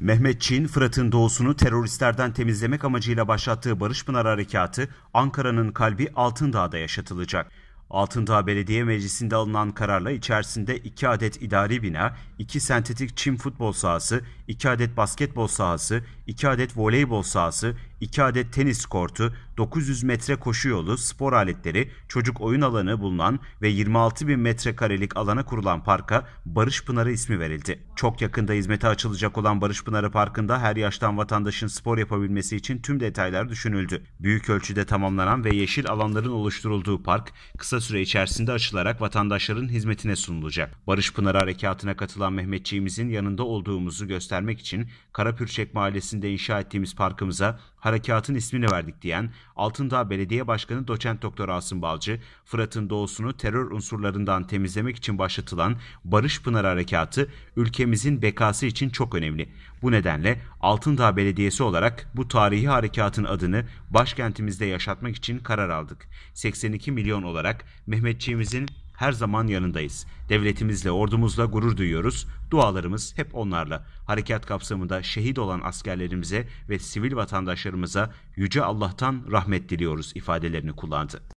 Mehmet Çin, Fırat'ın doğusunu teröristlerden temizlemek amacıyla başlattığı Barış Pınar Harekatı, Ankara'nın kalbi Altındağ'da yaşatılacak. Altındağ Belediye Meclisi'nde alınan kararla içerisinde 2 adet idari bina, 2 sentetik çim futbol sahası, 2 adet basketbol sahası, 2 adet voleybol sahası, 2 adet tenis kortu, 900 metre koşu yolu, spor aletleri, çocuk oyun alanı bulunan ve 26 bin metrekarelik alana kurulan parka Barış Pınarı ismi verildi. Çok yakında hizmete açılacak olan Barış Pınarı Parkı'nda her yaştan vatandaşın spor yapabilmesi için tüm detaylar düşünüldü. Büyük ölçüde tamamlanan ve yeşil alanların oluşturulduğu park kısa süre içerisinde açılarak vatandaşların hizmetine sunulacak. Barış Pınarı Harekatı'na katılan Mehmetçiğimizin yanında olduğumuzu göstermek için Karapürçek Mahallesi'nde inşa ettiğimiz parkımıza harekatın ismini verdik diyen Altındağ Belediye Başkanı Doçent Doktor Asım Balcı, Fırat'ın doğusunu terör unsurlarından temizlemek için başlatılan Barış Pınar Harekatı ülkemizin bekası için çok önemli. Bu nedenle Altındağ Belediyesi olarak bu tarihi harekatın adını başkentimizde yaşatmak için karar aldık. 82 milyon olarak Mehmetçiğimizin her zaman yanındayız. Devletimizle, ordumuzla gurur duyuyoruz. Dualarımız hep onlarla. Harekat kapsamında şehit olan askerlerimize ve sivil vatandaşlarımıza Yüce Allah'tan rahmet diliyoruz ifadelerini kullandı.